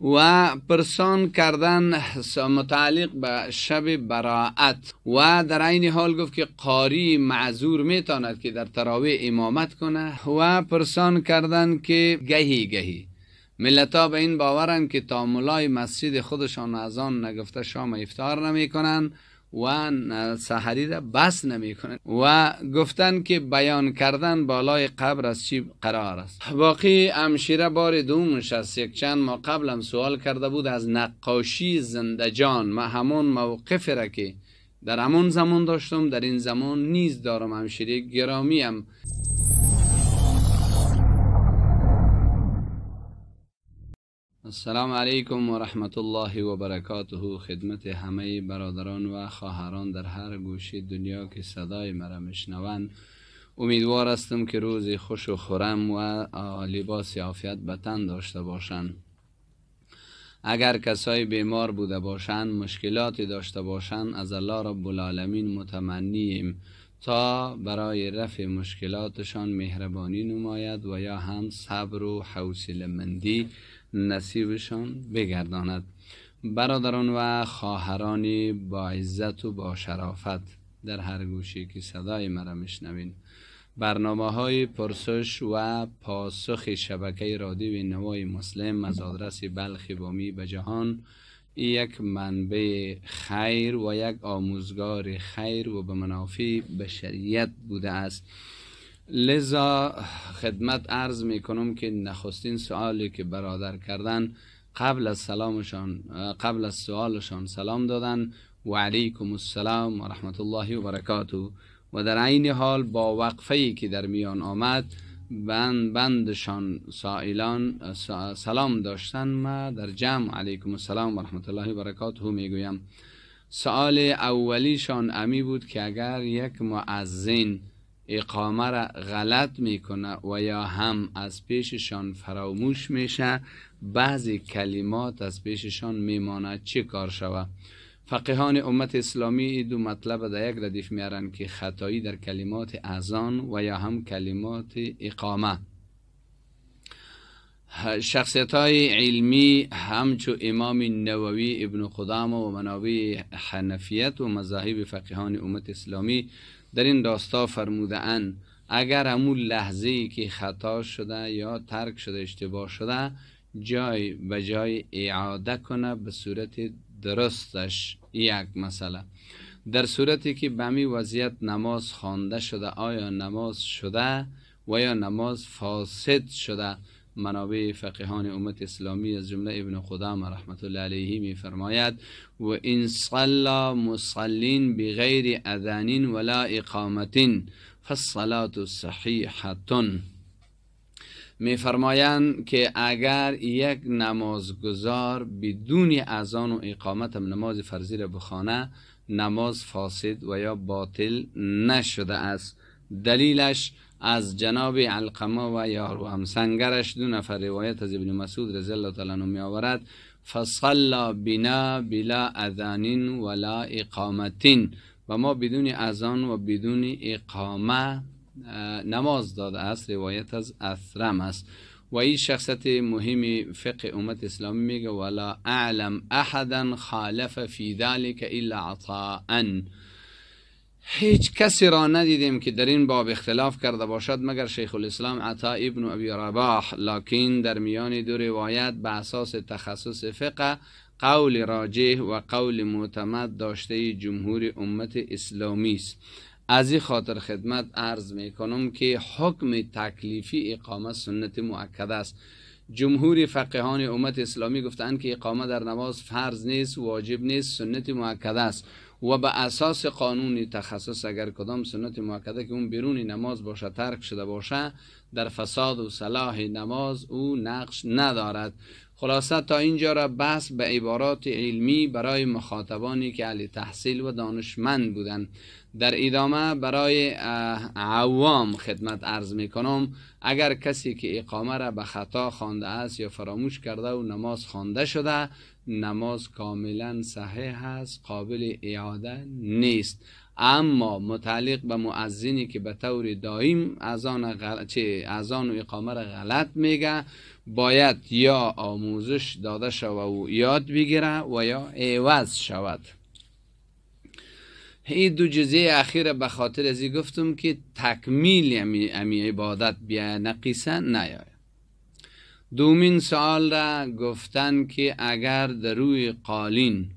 و پرسان کردن متعلق به شب براعت و در این حال گفت که قاری معذور میتاند که در تراوی امامت کنه و پرسان کردن که گهی گهی ملتا به این باورن که تا ملای مسجد خودشان از آن نگفته شام افتار نمیکنن و سحری را بس نمیکنه و گفتن که بیان کردن بالای قبر از چی قرار است باقی امشیره بار دومش است یک چند ما قبلم سوال کرده بود از نقاشی زندجان ما همون موقف را که در همون زمان داشتم در این زمان نیز دارم امشیره هم السلام علیکم و رحمت الله و برکاته خدمت همه برادران و خواهران در هر گوشه دنیا که صدای مرا میشنوند امیدوار هستم که روزی خوش و خورم و لباس عافیت به تن داشته باشند اگر کسای بیمار بوده باشند مشکلاتی داشته باشند از الله رب العالمین متمنیم تا برای رفع مشکلاتشان مهربانی نماید و یا هم صبر و حوصله مندی نصیبشان بگرداند برادران و خواهرانی با عزت و با شرافت در هر گوشی که صدای مرا میشنوین برنامه های پرسش و پاسخ شبکه رادیو نوای مسلم از آدرس بلخ بومی به جهان یک منبع خیر و یک آموزگار خیر و به منافع بشریت بوده است لذا خدمت عرض می کنم که نخستین سوالی که برادر کردن قبل از سلامشان قبل از سوالشان سلام دادن و علیکم السلام و رحمت الله و برکاته و در عین حال با وقفه ای که در میان آمد بند بندشان سائلان سلام داشتن ما در جمع علیکم السلام و رحمت الله و برکاته گویم سوال اولیشان امی بود که اگر یک معزین اقامه را غلط میکنه و یا هم از پیششان فراموش میشه بعضی کلمات از پیششان میمانه چه کار شوه فقیهان امت اسلامی دو مطلب در یک ردیف میارن که خطایی در کلمات اذان و یا هم کلمات اقامه شخصیت های علمی همچو امام نووی ابن قدامه و منابع حنفیت و مذاهب فقیهان امت اسلامی در این راستا فرموده ان اگر همون لحظه ای که خطا شده یا ترک شده اشتباه شده جای به جای اعاده کنه به صورت درستش یک مسئله در صورتی که به وضعیت نماز خوانده شده آیا نماز شده و یا نماز فاسد شده منابع فقیهان امت اسلامی از جمله ابن خدام رحمت الله علیه میفرماید و این صلا مصلین بغیر اذانین ولا اقامتین فالصلاه می میفرمایند که اگر یک نمازگزار بدون اذان و اقامت نماز فرضی را بخانه نماز فاسد و یا باطل نشده است دلیلش از جناب علقمه و یارو همسنگرش دو نفر روایت از ابن مسعود رضی الله تعالی عنه می آورد فصلا بنا بلا اذان ولا اقامتین و ما بدون اذان و بدون اقامه نماز داده است روایت از اثرم است و این شخصت مهم فقه امت اسلامی میگه ولا اعلم احدا خالف فی ذلک الا عطاء هیچ کسی را ندیدیم که در این باب اختلاف کرده باشد مگر شیخ الاسلام عطا ابن ابی رباح لکن در میان دو روایت به اساس تخصص فقه قول راجه و قول معتمد داشته جمهور امت اسلامی است از این خاطر خدمت عرض می کنم که حکم تکلیفی اقامه سنت معکده است جمهور فقهان امت اسلامی گفتند که اقامه در نماز فرض نیست واجب نیست سنت معکده است و به اساس قانون تخصص اگر کدام سنت موکده که اون بیرون نماز باشه ترک شده باشه در فساد و صلاح نماز او نقش ندارد خلاصه تا اینجا را بحث به عبارات علمی برای مخاطبانی که علی تحصیل و دانشمند بودند در ادامه برای عوام خدمت عرض می کنم اگر کسی که اقامه را به خطا خوانده است یا فراموش کرده و نماز خوانده شده نماز کاملا صحیح است قابل اعاده نیست اما متعلق به معزینی که به طور دائم اذان غل... چه اذان و اقامه را غلط میگه باید یا آموزش داده شود و یاد بگیره و یا عوض شود این دو جزیه اخیر به خاطر ازی گفتم که تکمیل امی, عبادت بیا نقیصه نیاید دومین سال را گفتن که اگر در روی قالین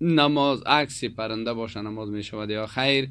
نماز عکسی پرنده باشه نماز می شود یا خیر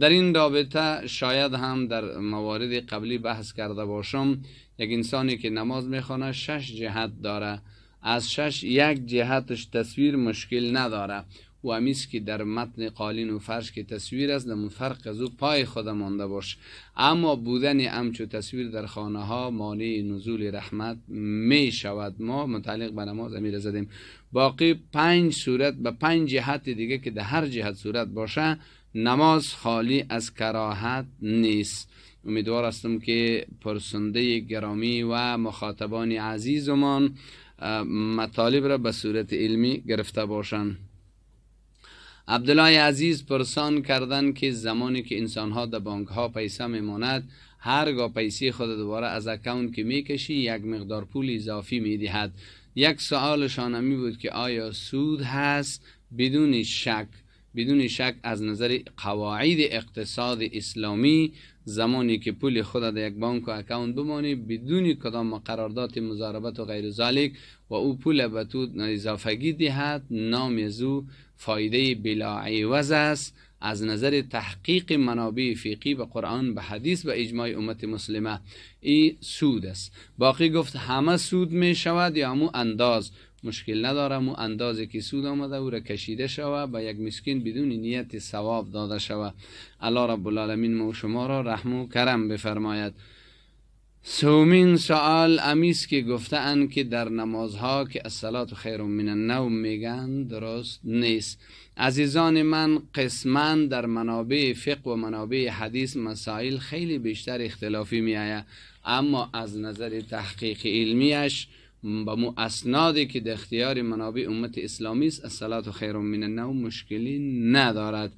در این رابطه شاید هم در موارد قبلی بحث کرده باشم یک انسانی که نماز میخوانه شش جهت داره از شش یک جهتش تصویر مشکل نداره و همیست که در متن قالین و فرش که تصویر است در فرق از او پای خود مانده باش اما بودن امچو تصویر در خانه ها مانع نزول رحمت می شود ما متعلق به نماز امیر زدیم باقی پنج صورت به پنج جهت دیگه که در هر جهت صورت باشه نماز خالی از کراهت نیست امیدوار هستم که پرسنده گرامی و مخاطبان عزیزمان مطالب را به صورت علمی گرفته باشند عبدالله عزیز پرسان کردن که زمانی که انسان ها در بانک ها پیسه میماند هرگاه پیسی خود دوباره از اکاونت که میکشی یک مقدار پول اضافی دهد یک سوالشان می بود که آیا سود هست بدون شک بدون شک از نظر قواعد اقتصاد اسلامی زمانی که پول خود در یک بانک و اکاونت بمانی بدون کدام قرارداد مزاربت و غیر ذالک و او پول به تو اضافگی دهد نام زو فایده بلا است از نظر تحقیق منابع فقهی به قرآن به حدیث به اجماع امت مسلمه ای سود است باقی گفت همه سود می شود یا همو انداز مشکل نداره مو اندازه که سود آمده او را کشیده شود به یک مسکین بدون نیت ثواب داده شود الله رب العالمین ما شما را رحم و کرم بفرماید سومین سوال امیس که گفتن که در نمازها که از و خیر من النوم میگن درست نیست عزیزان من قسما در منابع فقه و منابع حدیث مسائل خیلی بیشتر اختلافی می آید اما از نظر تحقیق علمیش با مو اسنادی که در اختیار منابع امت اسلامی است از و خیر من النوم مشکلی ندارد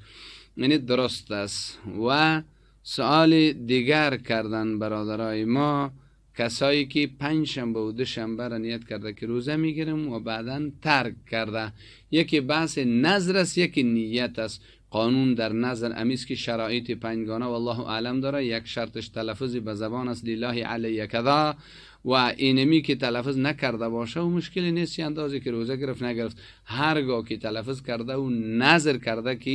یعنی درست است و سوال دیگر کردن برادرای ما کسایی که پنج شنبه و دو شنبه را نیت کرده که روزه میگیرم و بعدا ترک کرده یکی بحث نظر است یکی نیت است قانون در نظر امیست که شرایط پنجگانه والله اعلم داره یک شرطش تلفظی به زبان است لله علی کذا و اینمی که تلفظ نکرده باشه و مشکلی نیست یه اندازه که روزه گرفت نگرفت هرگاه که تلفظ کرده و نظر کرده که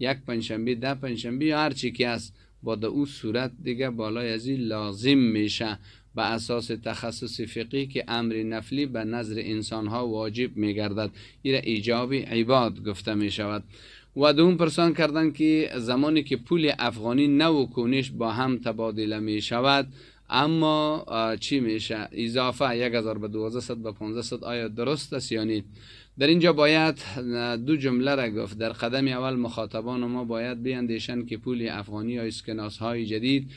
یک پنجشنبه ده پنجشنبه یا هر که است با او صورت دیگه بالای از این لازم میشه به اساس تخصص فقی که امر نفلی به نظر انسان ها واجب میگردد این ایجاب عباد گفته می شود و دوم پرسان کردن که زمانی که پول افغانی نو کنش با هم تبادله می شود اما چی میشه اضافه 1000 به 1200 به 1500 آیا درست است یا نه در اینجا باید دو جمله را گفت در قدم اول مخاطبان ما باید بیاندیشند که پول افغانی یا اسکناس های جدید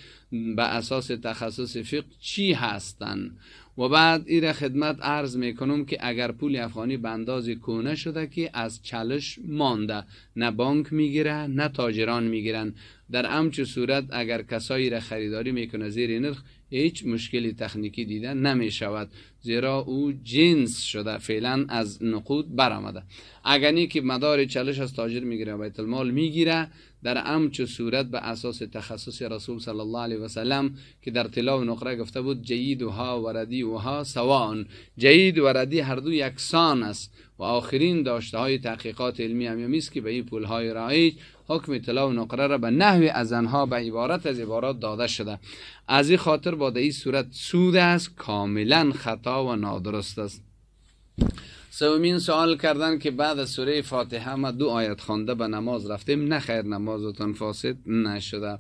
به اساس تخصص فقه چی هستند و بعد ایره خدمت عرض میکنم که اگر پول افغانی بندازی کنه کونه شده که از چلش مانده نه بانک میگیره نه تاجران میگیرن در امچه صورت اگر کسایی را خریداری کنه زیر نرخ هیچ مشکلی تخنیکی دیده نمی شود زیرا او جنس شده فعلا از نقود برآمده اگر که مدار چلش از تاجر میگیره بیت المال میگیره در همچو صورت به اساس تخصص رسول صلی الله علیه و سلم که در طلا و نقره گفته بود جید و ها و ردی و ها سوان جید و ردی هر دو یکسان است و آخرین داشته های تحقیقات علمی همی است که به این پول های رایج حکم طلا و نقره را به نحوی از آنها به عبارت از عبارات داده شده از این خاطر با این صورت سود است کاملا خطا و نادرست است سومین سوال کردن که بعد از سوره فاتحه ما دو آیت خوانده به نماز رفتیم نخیر نمازتان فاسد نشده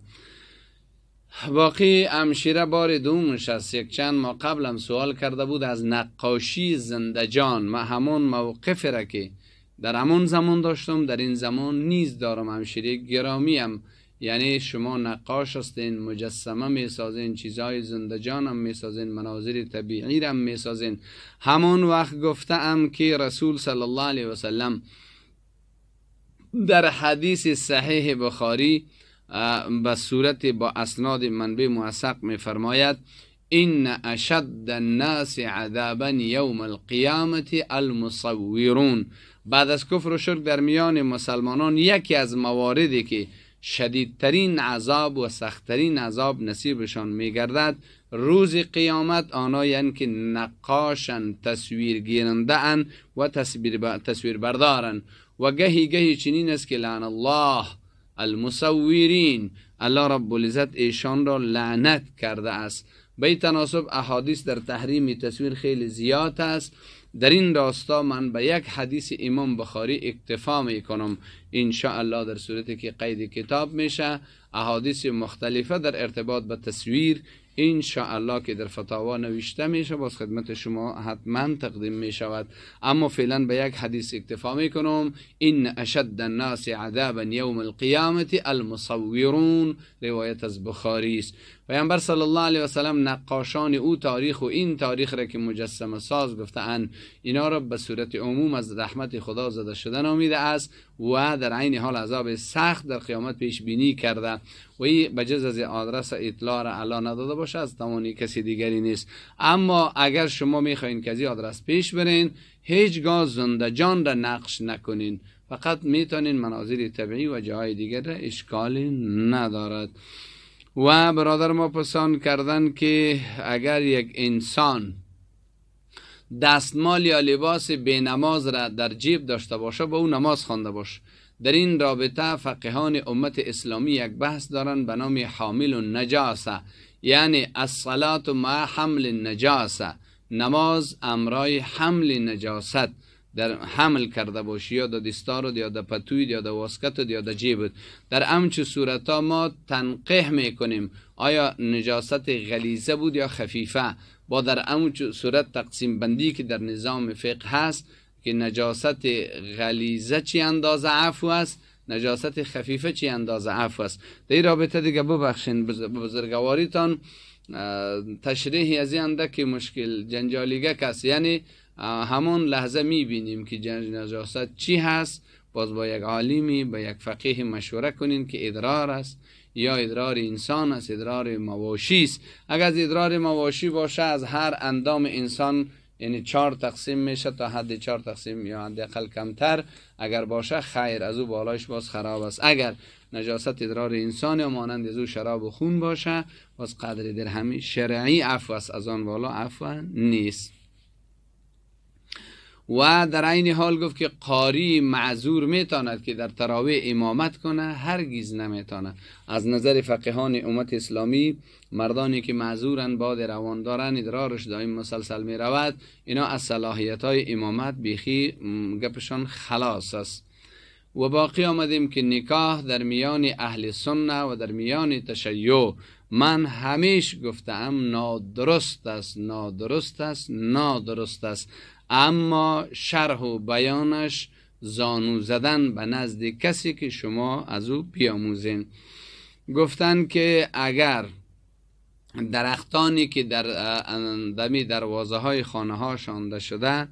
باقی امشیره بار دومش است یک چند ما قبلم سوال کرده بود از نقاشی زندجان ما همون موقف را که در همون زمان داشتم در این زمان نیز دارم امشیره گرامیم یعنی شما نقاش هستین مجسمه میسازین چیزهای زنده جانم میسازین مناظر طبیعی را میسازین همون وقت گفتم که رسول صلی الله علیه وسلم در حدیث صحیح بخاری به صورت با اسناد منبع موثق میفرماید ان اشد الناس عذابا یوم القیامت المصورون بعد از کفر و شرک در میان مسلمانان یکی از مواردی که شدیدترین عذاب و سختترین عذاب نصیبشان میگردد روز قیامت آنان که نقاشن تصویر گیرنده و تصویر, تصویر بردارن و گهی گهی چنین است که لعن الله المصورین الله رب العزت ایشان را لعنت کرده است به تناسب احادیث در تحریم تصویر خیلی زیاد است در این راستا من به یک حدیث امام بخاری اکتفا می کنم الله در صورتی که قید کتاب میشه احادیث مختلفه در ارتباط به تصویر الله که در فتاوا نوشته میشه باز خدمت شما حتما تقدیم می شود اما فعلا به یک حدیث اکتفا می کنم این اشد الناس عذابا یوم القیامت المصورون روایت از بخاری است پیامبر صلی الله علیه و سلم نقاشان او تاریخ و این تاریخ را که مجسمه ساز گفته اند اینا را به صورت عموم از رحمت خدا زده شده نامیده است و در عین حال عذاب سخت در قیامت پیش بینی کرده و ای بجز از آدرس اطلاع را الله نداده باشه از تمامی کسی دیگری نیست اما اگر شما میخواین که از آدرس پیش برین هیچگاه زنده جان را نقش نکنین فقط میتونین مناظر طبیعی و جای دیگر را اشکالی ندارد و برادر ما پسان کردن که اگر یک انسان دستمال یا لباس به نماز را در جیب داشته باشه با او نماز خوانده باشه در این رابطه فقهان امت اسلامی یک بحث دارن به نام حامل نجاسه یعنی و مع حمل النجاسه نماز امرای حمل نجاست در حمل کرده باشی یا دا دستار یا در پتوید یا در واسکت یا در جیب در امچه صورت ها ما تنقیح میکنیم آیا نجاست غلیزه بود یا خفیفه با در امچه صورت تقسیم بندی که در نظام فقه هست که نجاست غلیزه چی اندازه عفو است نجاست خفیفه چی اندازه عفو است در این رابطه دیگه ببخشین بزرگواریتان تشریحی از این که مشکل جنجالیگه کس یعنی همون لحظه میبینیم که جنج نجاست چی هست باز با یک عالمی با یک فقیه مشوره کنین که ادرار است یا ادرار انسان است ادرار مواشی است اگر از ادرار مواشی باشه از هر اندام انسان یعنی چهار تقسیم میشه تا حد چهار تقسیم یا حداقل کمتر اگر باشه خیر از او بالایش باز خراب است اگر نجاست ادرار انسان یا مانند از او شراب و خون باشه باز قدر درهمی شرعی عفو است از آن بالا عفو نیست و در عین حال گفت که قاری معذور میتاند که در تراوی امامت کنه هرگیز نمیتاند از نظر فقهان امت اسلامی مردانی که معذورن باد روان دارن ادرارش دائم مسلسل می رود اینا از صلاحیت های امامت بیخی گپشان خلاص است و باقی آمدیم که نکاح در میان اهل سنه و در میان تشیع من همیش گفتم نادرست است نادرست است نادرست است اما شرح و بیانش زانو زدن به نزد کسی که شما از او بیاموزین گفتن که اگر درختانی که در دمی دروازه های خانه ها شانده شده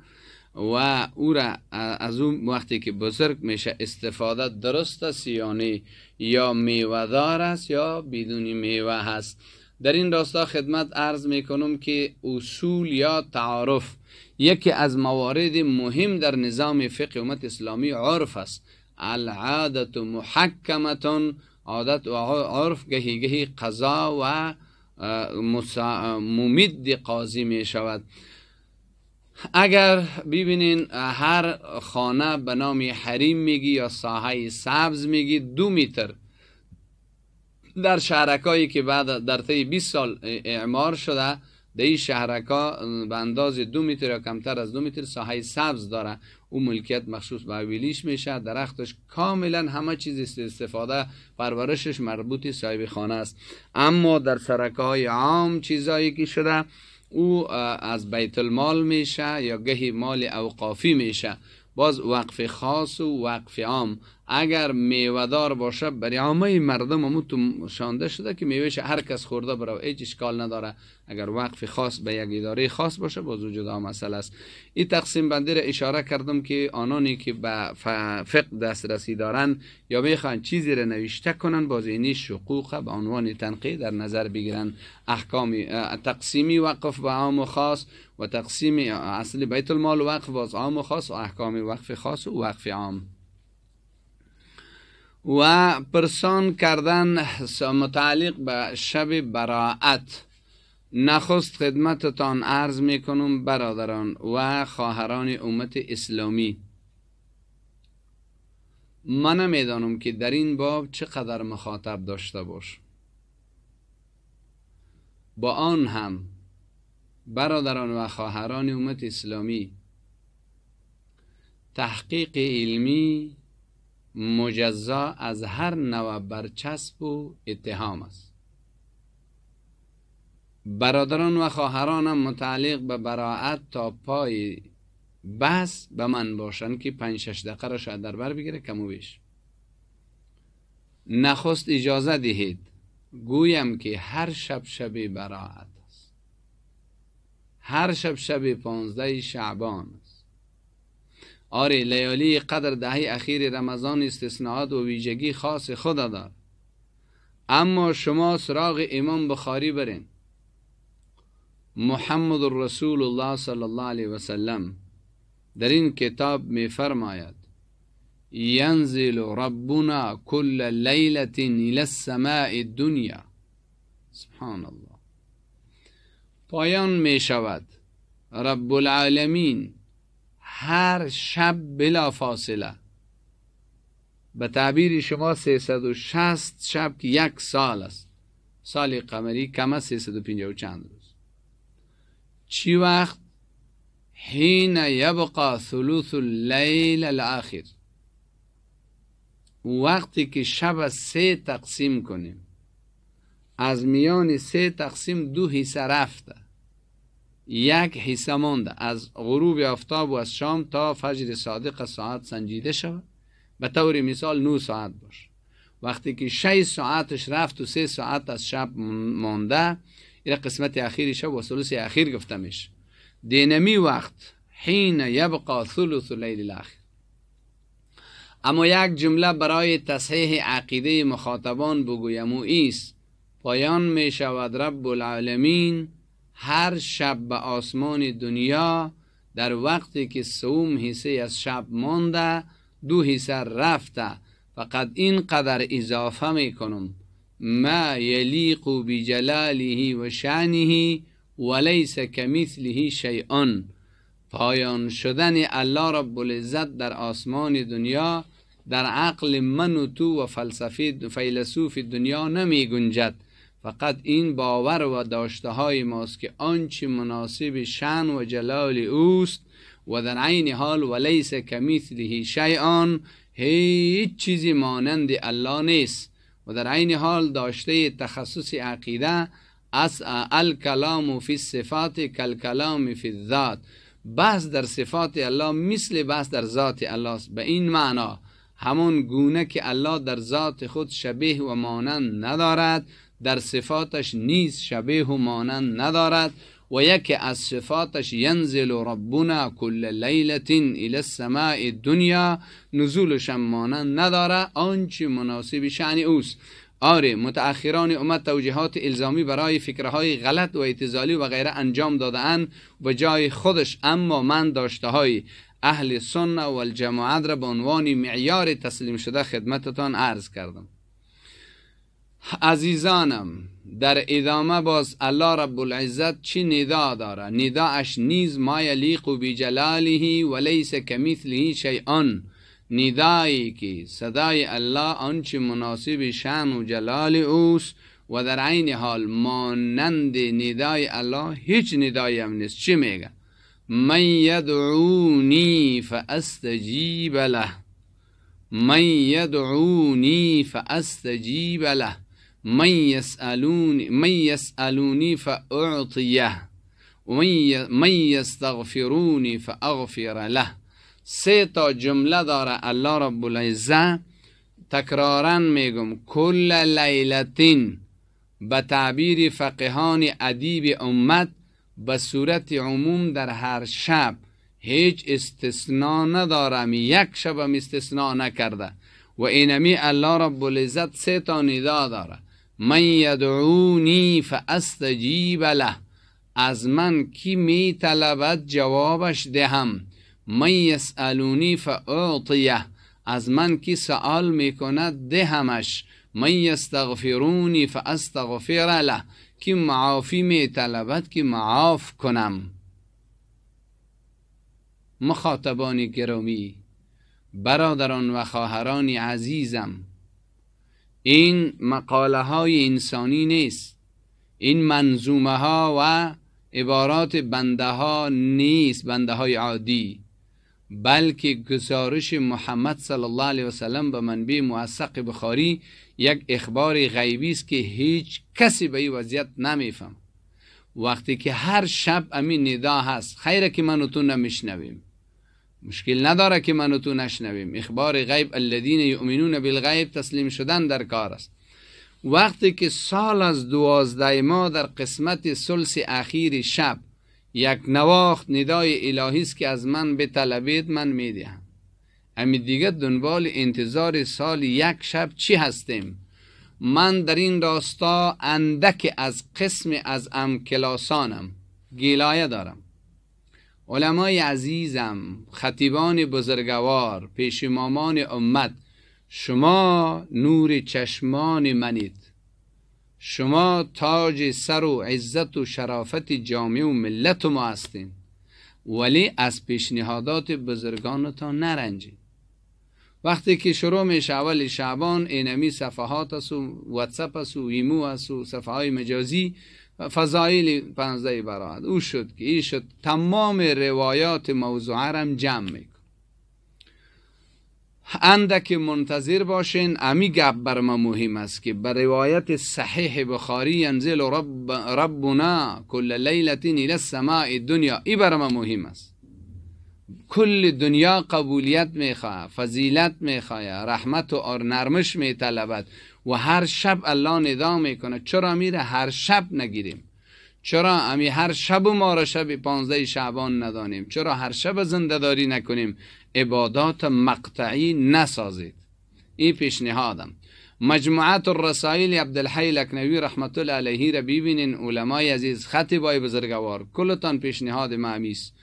و او را از اون وقتی که بزرگ میشه استفاده درست است یعنی یا میوهدار است یا بدون میوه هست در این راستا خدمت عرض میکنم که اصول یا تعارف یکی از موارد مهم در نظام فقه امت اسلامی عرف است العادت محکمتون عادت و عرف گهی گهی قضا و ممید قاضی می شود اگر ببینین هر خانه به نام حریم میگی یا ساحه سبز میگی دو میتر در شهرکایی که بعد در طی 20 سال اعمار شده در این ها به انداز دو متر یا کمتر از دو متر ساحه سبز داره او ملکیت مخصوص به ویلیش میشه درختش کاملا همه چیز استفاده پرورشش مربوط صاحب خانه است اما در سرکه های عام چیزایی که شده او از بیت المال میشه یا گهی مال اوقافی میشه باز وقف خاص و وقف عام اگر میوهدار باشه برای همه مردم هم تو شانده شده که میوهش هر کس خورده برای هیچ اشکال نداره اگر وقف خاص به یک اداره خاص باشه باز ها مسئله است این تقسیم بندی را اشاره کردم که آنانی که به فقه دسترسی دارن یا میخوان چیزی را نوشته کنن باز اینی شقوق به عنوان تنقید در نظر بگیرن احکام تقسیمی وقف به عام و خاص و تقسیمی اصلی بیت المال وقف باز عام و خاص و احکام وقف خاص و وقف عام و پرسان کردن متعلق به شب براعت نخست خدمتتان عرض می کنم برادران و خواهران امت اسلامی من نمیدانم که در این باب چقدر مخاطب داشته باش با آن هم برادران و خواهران امت اسلامی تحقیق علمی مجزا از هر نوع برچسب و اتهام است برادران و خواهرانم متعلق به براعت تا پای بس به من باشند که پنج شش دقیقه را شاید در بر بگیره کمو بیش نخست اجازه دهید گویم که هر شب شب براعت است هر شب شب پانزده شعبان است آره لیالی قدر دهی اخیر رمضان استثناءات و ویژگی خاص خود دار اما شما سراغ امام بخاری برین محمد رسول الله صلی الله علیه وسلم در این کتاب می فرماید ینزل ربنا کل لیلت الی السماء الدنیا". سبحان الله پایان می شود رب العالمین هر شب بلا فاصله به تعبیر شما 360 شب که یک سال است سال قمری کم از 350 چند روز چی وقت حین یبقا ثلوث اللیل الاخر وقتی که شب سه تقسیم کنیم از میان سه تقسیم دو حصه رفته یک حصه مانده از غروب آفتاب و از شام تا فجر صادق ساعت سنجیده شود به طور مثال نو ساعت باش وقتی که 6 ساعتش رفت و سه ساعت از شب مانده این قسمت اخیر شب و ثلث اخیر گفته میشه دینمی وقت حین یبقا ثلث لیل الاخر اما یک جمله برای تصحیح عقیده مخاطبان بگویم و ایست پایان می شود رب العالمین هر شب به آسمان دنیا در وقتی که سوم حصه از شب مانده دو حصه رفته فقط این قدر اضافه کنم ما یلیق بجلاله و شانه ولیس کمثله شیعان پایان شدن الله رب العزت در آسمان دنیا در عقل من و تو و فلسفه فیلسوف دنیا نمی گنجد فقط این باور و داشته های ماست که آنچه مناسب شن و جلال اوست و در عین حال و ولیس کمیثله شیئان هیچ چیزی مانند الله نیست و در عین حال داشته تخصص عقیده از الکلام فی صفات کلکلام فی الذات بحث در صفات الله مثل بحث در ذات الله است به این معنا همون گونه که الله در ذات خود شبیه و مانند ندارد در صفاتش نیز شبیه و مانند ندارد و یکی از صفاتش ینزل ربنا کل لیلت الی السماء دنیا نزولش مانند نداره آنچه مناسب شعن اوست آره متأخران امت توجیهات الزامی برای فکرهای غلط و اعتزالی و غیره انجام دادهاند و جای خودش اما من داشته های اهل سنه و الجماعت را به عنوان معیار تسلیم شده خدمتتان عرض کردم عزیزانم در ادامه باز الله رب العزت چی ندا داره نداش نیز ما یلیق بی جلاله و لیس کمثله شیئان ندایی که صدای الله آنچه مناسب شان و جلال اوست و در عین حال مانند ندای الله هیچ ندایی هم نیست چی میگه من یدعونی فاستجیب له من یدعونی فاستجیب له من یسالونی من یسالونی فاعطیه و من یستغفرونی فاغفر له سه تا جمله داره الله رب العزه تکرارا میگم کل لیلتین به تعبیر فقهان ادیب امت به صورت عموم در هر شب هیچ استثنا ندارم یک شبم استثنا نکرده و اینمی الله رب العزت سه تا ندا داره من یدعونی فاستجیب له از من کی می جوابش دهم من یسالونی فاعطیه از من کی سوال میکند دهمش من یستغفرونی فاستغفر له کی معافی می کی که معاف کنم مخاطبان گرامی برادران و خواهران عزیزم این مقاله های انسانی نیست این منظومه ها و عبارات بنده ها نیست بنده های عادی بلکه گزارش محمد صلی الله علیه وسلم به منبع موثق بخاری یک اخبار غیبی است که هیچ کسی به این وضعیت نمیفهم وقتی که هر شب امین ندا هست خیره که من و تو نمیشنویم مشکل نداره که منو تو نشنویم اخبار غیب الذین یؤمنون بالغیب تسلیم شدن در کار است وقتی که سال از دوازده ما در قسمت سلس اخیر شب یک نواخت ندای الهی است که از من به طلبید من میدهم امی دیگه دنبال انتظار سال یک شب چی هستیم من در این راستا اندک از قسم از امکلاسانم گیلایه دارم علمای عزیزم خطیبان بزرگوار پیشمامان امت شما نور چشمان منید شما تاج سر و عزت و شرافت جامعه و ملت ما هستین ولی از پیشنهادات بزرگانتان نرنجید وقتی که شروع میشه اول شعبان اینمی صفحات است و واتساپ است و ایمو است و صفحه های مجازی فضایل پنزده برات او شد که ای شد تمام روایات موضوعه هم جمع میکن که منتظر باشین امی گپ بر ما مهم است که به روایت صحیح بخاری انزل رب ربنا کل لیلتین الی السماء دنیا ای بر مهم است کل دنیا قبولیت میخواه فضیلت میخواه رحمت و نرمش میطلبد و هر شب الله ندا میکنه چرا میره هر شب نگیریم چرا امی هر شب و ما را شب پانزده شعبان ندانیم چرا هر شب زندهداری نکنیم عبادات مقطعی نسازید این پیشنهادم مجموعات الرسائل عبدالحی لکنوی رحمت الله علیه را ببینین علمای عزیز بای بزرگوار کلتان پیشنهاد معمیست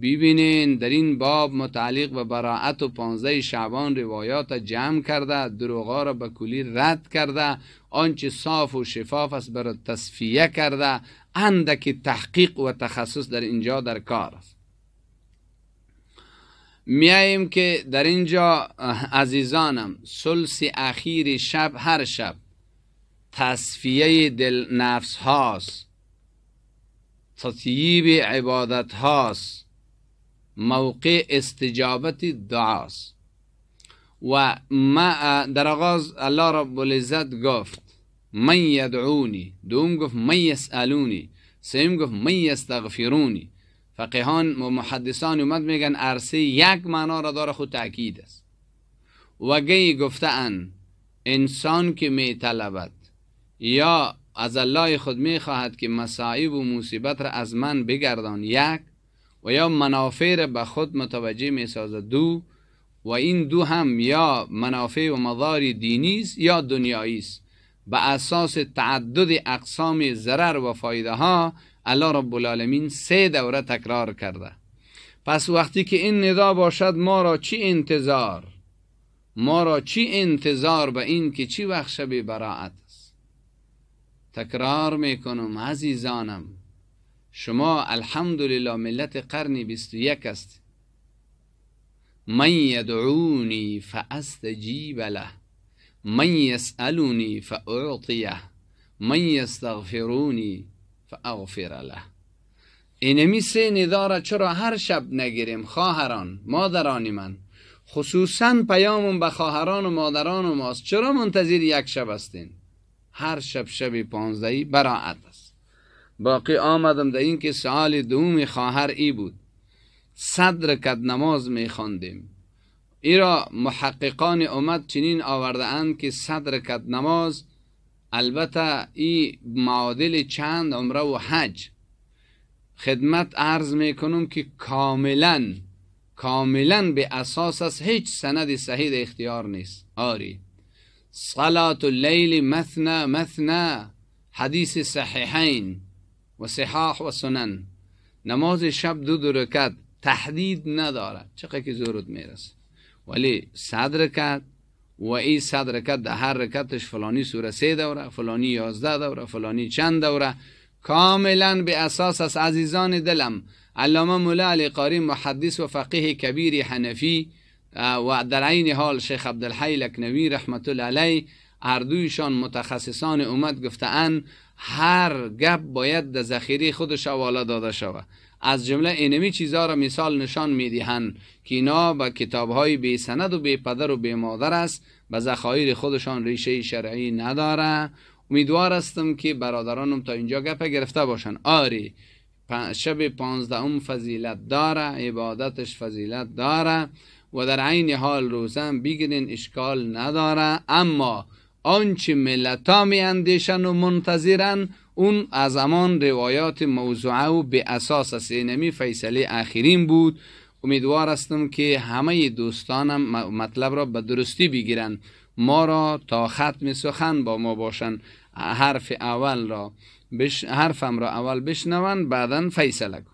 ببینین در این باب متعلق به براعت و پانزه شعبان روایات جمع کرده دروغا را به کلی رد کرده آنچه صاف و شفاف است بر تصفیه کرده اندک تحقیق و تخصص در اینجا در کار است میاییم که در اینجا عزیزانم سلس اخیر شب هر شب تصفیه دل نفس هاست تطییب عبادت هاست موقع استجابت دعاست و ما در آغاز الله رب العزت گفت من یدعونی دوم گفت من یسالونی سیم گفت من یستغفرونی فقیهان و محدثان اومد میگن ارسی یک معنا را داره خود تاکید است و گی گفته ان انسان که می طلبت یا از الله خود می خواهد که مصائب و مصیبت را از من بگردان یک و یا منافع را به خود متوجه می سازد دو و این دو هم یا منافع و مضار دینی است یا دنیایی است به اساس تعدد اقسام ضرر و فایده ها الله رب العالمین سه دوره تکرار کرده پس وقتی که این ندا باشد ما را چی انتظار ما را چی انتظار به این که چی وقت شبی براعت است تکرار میکنم عزیزانم شما الحمدلله ملت قرن 21 است من یدعونی فاستجیب له من یسألونی فاعطیه من یستغفرونی فاغفر له اینمی سه نداره چرا هر شب نگیریم خواهران مادران من خصوصا پیامون به خواهران و مادران و ماست چرا منتظر یک شب هستین هر شب شب پانزدهی براعت باقی آمدم در این که سوال دوم خواهر ای بود صدر کد نماز می خواندیم ای را محققان اومد چنین آورده اند که صدر کد نماز البته ای معادل چند عمره و حج خدمت عرض می کنم که کاملا کاملا به اساس از هیچ سند صحیح اختیار نیست آری صلات اللیل مثنا مثنا حدیث صحیحین و صحاح و سنن نماز شب دو دو رکت تحدید نداره چقدر که زورت میرسه ولی صد رکت و ای صد رکت در هر رکتش فلانی سوره سه دوره فلانی یازده دوره فلانی چند دوره کاملا به اساس از عزیزان دلم علامه مولا علی قاری محدث و فقیه کبیر حنفی و در عین حال شیخ عبدالحی لکنوی رحمت الله علی هر متخصصان اومد گفتن هر گپ باید در ذخیره خودش حواله داده شود از جمله اینمی چیزها را مثال نشان میدهند که اینا به کتابهای بی سند و بی پدر و بی مادر است به ذخایر خودشان ریشه شرعی نداره امیدوار هستم که برادرانم تا اینجا گپ گرفته باشن آری شب پانزدهم فضیلت داره عبادتش فضیلت داره و در عین حال روزم بگیرین اشکال نداره اما آنچه ملت ها و منتظرن اون از امان روایات موضوعه و به اساس سینمی فیصله آخرین بود امیدوار هستم که همه دوستانم مطلب را به درستی بگیرن ما را تا ختم سخن با ما باشن حرف اول را بش... حرفم را اول بشنون بعدا فیصله کن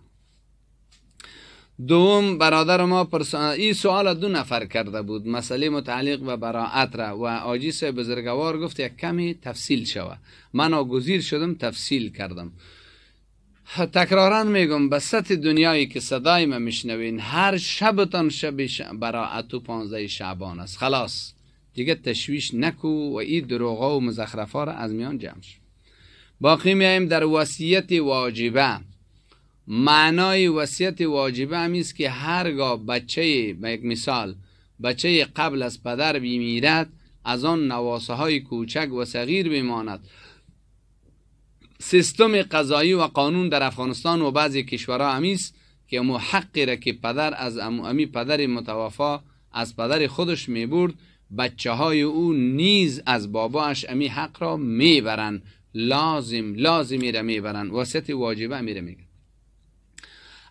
دوم برادر ما این سوال دو نفر کرده بود مسئله متعلق به براعت را و آجیس بزرگوار گفت یک کمی تفصیل شوه من آگزیر شدم تفصیل کردم تکرارا میگم به سطح دنیایی که صدای ما میشنوین هر شبتان شب براعت و پانزه شعبان است خلاص دیگه تشویش نکو و این دروغا و مزخرفا را از میان جمع شد باقی میایم در وصیت واجبه معنای وصیت واجبه هم است که هرگاه بچه به یک مثال بچه قبل از پدر بیمیرد از آن نواسه های کوچک و صغیر بماند سیستم قضایی و قانون در افغانستان و بعضی کشورها همیست که حقی را که پدر از امی پدر متوفا از پدر خودش می برد بچه های او نیز از باباش امی حق را میبرند لازم لازمی را میبرند وسط واجبه را میگه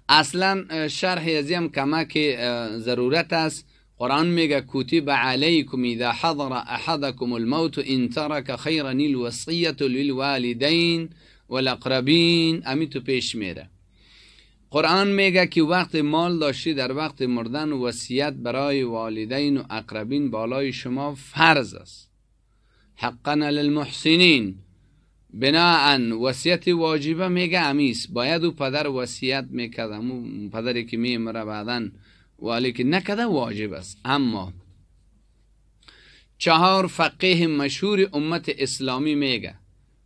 اصلا شرح ازیم که ضرورت است قرآن میگه کتب علیکم اذا حضر احدکم الموت ان ترک خیرا الوصیت للوالدین والاقربین امی تو پیش میره قرآن میگه که وقت مال داشتی در وقت مردن وصیت برای والدین و اقربین بالای شما فرض است حقا للمحسنین بناعا وصیت واجبه میگه امیس باید او پدر وصیت میکردم پدر پدری که میمره بعدا ولی که نکده واجب است اما چهار فقیه مشهور امت اسلامی میگه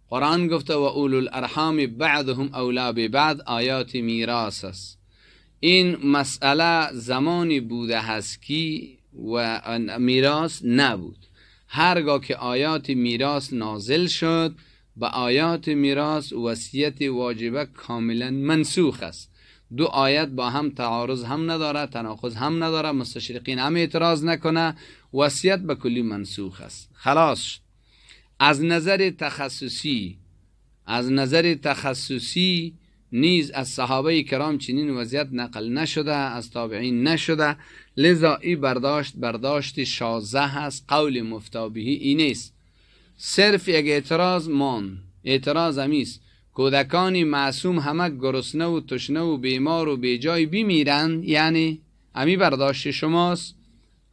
قرآن گفته و اولو الارحام بعدهم اولا به بعد آیات میراس است این مسئله زمانی بوده هست که و میراث نبود هرگاه که آیات میراث نازل شد به آیات میراث وصیت واجبه کاملا منسوخ است دو آیت با هم تعارض هم نداره تناقض هم نداره مستشرقین هم اعتراض نکنه وصیت به کلی منسوخ است خلاص از نظر تخصصی از نظر تخصصی نیز از صحابه کرام چنین وضعیت نقل نشده از تابعین نشده لذا ای برداشت برداشت شازه هست قول مفتابهی این است صرف یک اعتراض مان اعتراض همیست کودکان معصوم همه گرسنه و تشنه و بیمار و جای بیمیرند یعنی امی برداشت شماست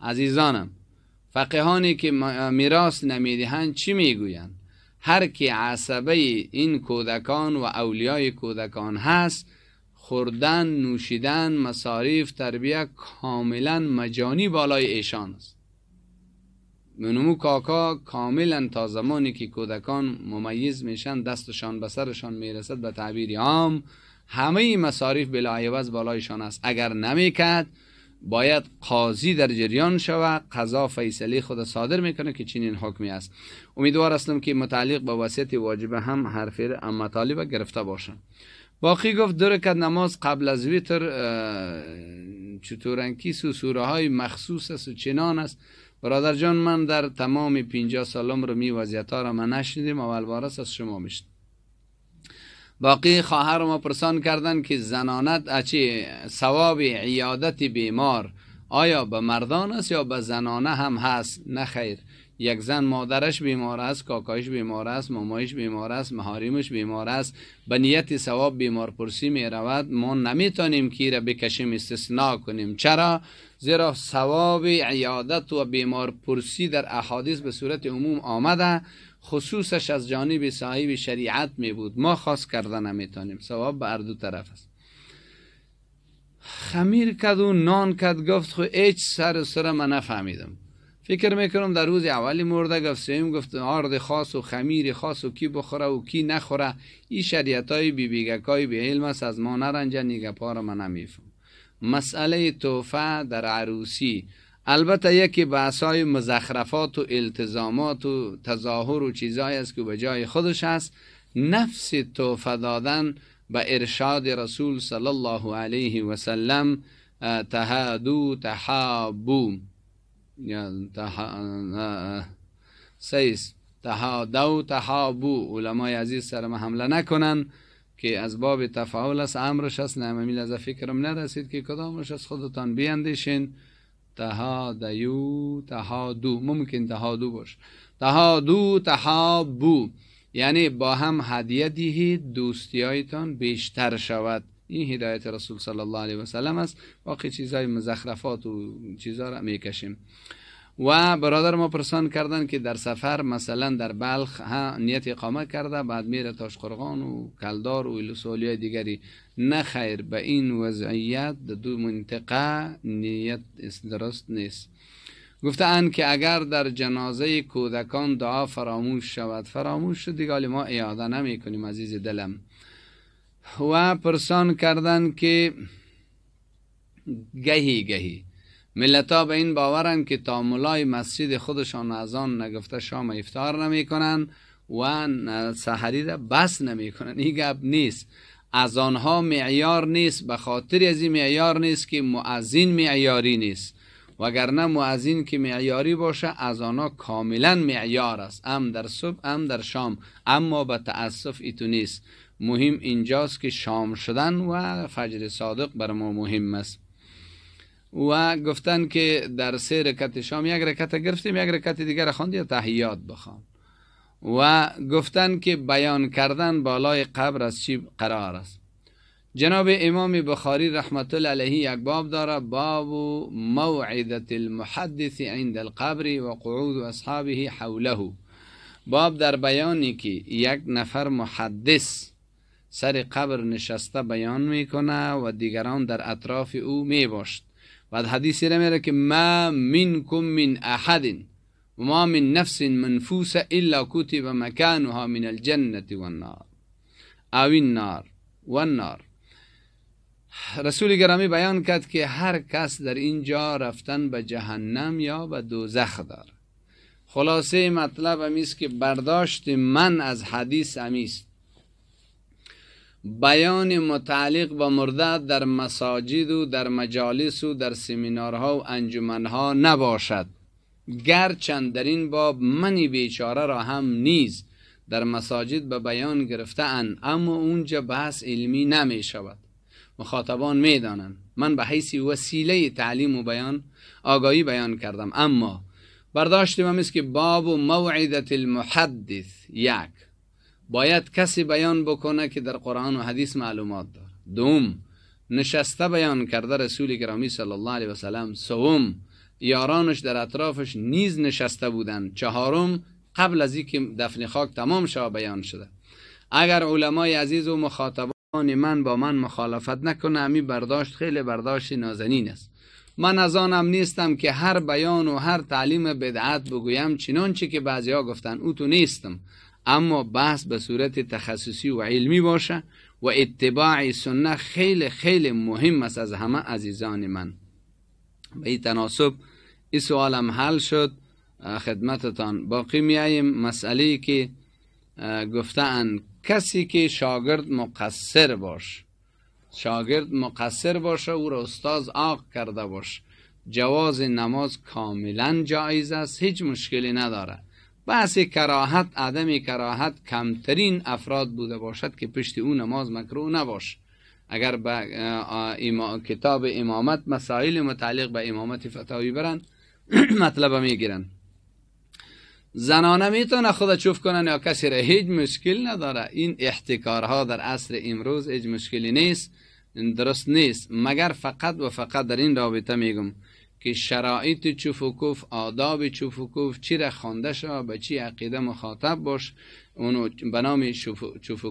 عزیزانم فقهانی که میراث نمیدهند چی میگویند هر که عصبه این کودکان و اولیای کودکان هست خوردن نوشیدن مصاریف تربیه کاملا مجانی بالای ایشان است منمو کاکا کاملا تا زمانی که کودکان ممیز میشن دستشان به سرشان میرسد به تعبیر عام همه بلا بلایوز بالایشان است اگر نمیکرد باید قاضی در جریان شود قضا فیصله خود صادر میکنه که چنین حکمی است امیدوار هستم که متعلق به وصیت واجب هم حرف مطالب گرفته باشم باقی گفت دو که نماز قبل از ویتر چطورنکیس و سوره های مخصوص است و چنان است برادر جان من در تمام پینجا سال رو می ها را من نشنیدیم اول بارس از شما میشن باقی خواهر ما پرسان کردن که زنانت اچی سواب عیادت بیمار آیا به مردان است یا به زنانه هم هست نه خیر یک زن مادرش بیمار است کاکایش بیمار است مامایش بیمار است مهاریمش بیمار است به نیت ثواب بیمار پرسی می رود ما نمیتونیم که را بکشیم استثناء کنیم چرا زیرا ثواب عیادت و بیمار پرسی در احادیث به صورت عموم آمده خصوصش از جانب صاحب شریعت می بود ما خاص کرده نمیتونیم ثواب به دو طرف است خمیر کد و نان کد گفت خو ایچ سر سر من نفهمیدم فکر میکنم در روز اولی مرده گفت سیم گفت آرد خاص و خمیر خاص و کی بخوره و کی نخوره این شریعت های بی بیگک های بی علم از ما نرنجه نیگه رو من نمیفهم مسئله توفه در عروسی البته یکی بحث های مزخرفات و التزامات و تظاهر و چیزهایی است که به جای خودش است نفس توفه دادن به ارشاد رسول صلی الله علیه و سلم تهادو تحابو سیس تها بو علمای عزیز سر ما حمله نکنن که از باب تفاول است امرش است نمیل از فکرم نرسید که کدامش از خودتان بیندیشین تها دو ممکن دو باش تها بو یعنی با هم هدیه دیهید دوستیایتان بیشتر شود این هدایت رسول صلی الله علیه و سلم است باقی چیزای مزخرفات و چیزا را میکشیم و برادر ما پرسان کردن که در سفر مثلا در بلخ ها نیت اقامه کرده بعد میره قرغان و کلدار و ایلوسولی دیگری نخیر به این وضعیت دو منطقه نیت درست نیست گفتن که اگر در جنازه کودکان دعا فراموش شود فراموش شد دیگه ما اعاده نمی کنیم عزیز دلم و پرسان کردن که گهی گهی ملتا به این باورن که تا ملای مسجد خودشان از آن نگفته شام افتار نمی کنن و سحری را بس نمی کنن این گپ نیست از آنها معیار نیست به خاطر از این معیار نیست که معزین معیاری نیست وگرنه معزین که معیاری باشه از آنها کاملا معیار است ام در صبح ام در شام اما به تأسف ایتو نیست مهم اینجاست که شام شدن و فجر صادق بر ما مهم است و گفتن که در سه رکت شام یک رکت گرفتیم یک رکت دیگر خواند یا تحیات بخوام و گفتن که بیان کردن بالای قبر از چی قرار است جناب امام بخاری رحمت الله علیه یک باب داره باب موعدت المحدث عند القبر و قعود و اصحابه حوله باب در بیانی که یک نفر محدث سر قبر نشسته بیان میکنه و دیگران در اطراف او میباشد بعد حدیثی را میره که ما منکم من احد ما من نفس منفوس الا کتب مکانها من الجنة والنار او النار والنار رسول گرامی بیان کرد که هر کس در اینجا رفتن به جهنم یا به دوزخ دار خلاصه مطلب امیست که برداشت من از حدیث امیست بیان متعلق به مرده در مساجد و در مجالس و در سمینارها و انجمنها نباشد گرچند در این باب منی بیچاره را هم نیز در مساجد به بیان گرفته اند اما اونجا بحث علمی نمی شود مخاطبان می دانند من به حیث وسیله تعلیم و بیان آگاهی بیان کردم اما برداشت من است که باب و موعدت المحدث یک باید کسی بیان بکنه که در قرآن و حدیث معلومات دار دوم نشسته بیان کرده رسول گرامی صلی الله علیه وسلم. سوم یارانش در اطرافش نیز نشسته بودن چهارم قبل از اینکه دفن خاک تمام شود بیان شده اگر علمای عزیز و مخاطبان من با من مخالفت نکنه امی برداشت خیلی برداشت نازنین است من از آنم نیستم که هر بیان و هر تعلیم بدعت بگویم چنانچه که بعضی گفتن او تو نیستم اما بحث به صورت تخصصی و علمی باشه و اتباع سنه خیلی خیلی مهم است از همه عزیزان من به این تناسب این سوالم حل شد خدمتتان باقی میاییم مسئله که گفتن کسی که شاگرد مقصر باش شاگرد مقصر باشه او را استاز آق کرده باش جواز نماز کاملا جایز است هیچ مشکلی نداره بحث کراهت عدم کراهت کمترین افراد بوده باشد که پشت او نماز مکروه نباش اگر به کتاب امامت مسائل متعلق به امامت فتاوی برند مطلب میگیرند زنانه میتونه خود چوف کنن یا کسی را هیچ مشکل نداره این احتکارها در عصر امروز هیچ مشکلی نیست درست نیست مگر فقط و فقط در این رابطه میگم که شرایط کف آداب کف چی را خوانده شا به چی عقیده مخاطب باش اونو به نام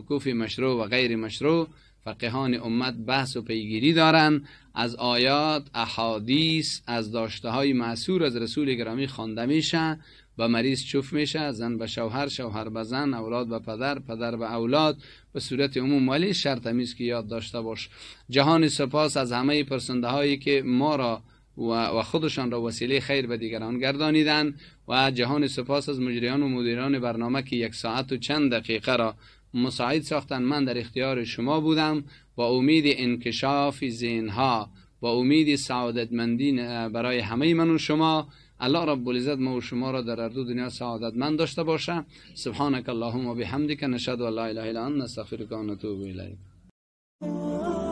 کف مشروع و غیر مشروع فقهان امت بحث و پیگیری دارن از آیات احادیث از داشته های معصور از رسول گرامی خوانده میشه به مریض چوف میشه زن به شوهر شوهر به زن اولاد به پدر پدر به اولاد به صورت عموم ولی شرط همیست که یاد داشته باش جهان سپاس از همه پرسنده هایی که ما را و خودشان را وسیله خیر به دیگران گردانیدند و جهان سپاس از مجریان و مدیران برنامه که یک ساعت و چند دقیقه را مساعد ساختن من در اختیار شما بودم با امید انکشاف ذهنها با امید سعادتمندی برای همه من و شما الله رب العزت ما و شما را در اردو دنیا سعادتمند داشته باشه سبحانک اللهم و که نشهد و لا اله الا انت نستغفرک و نتوب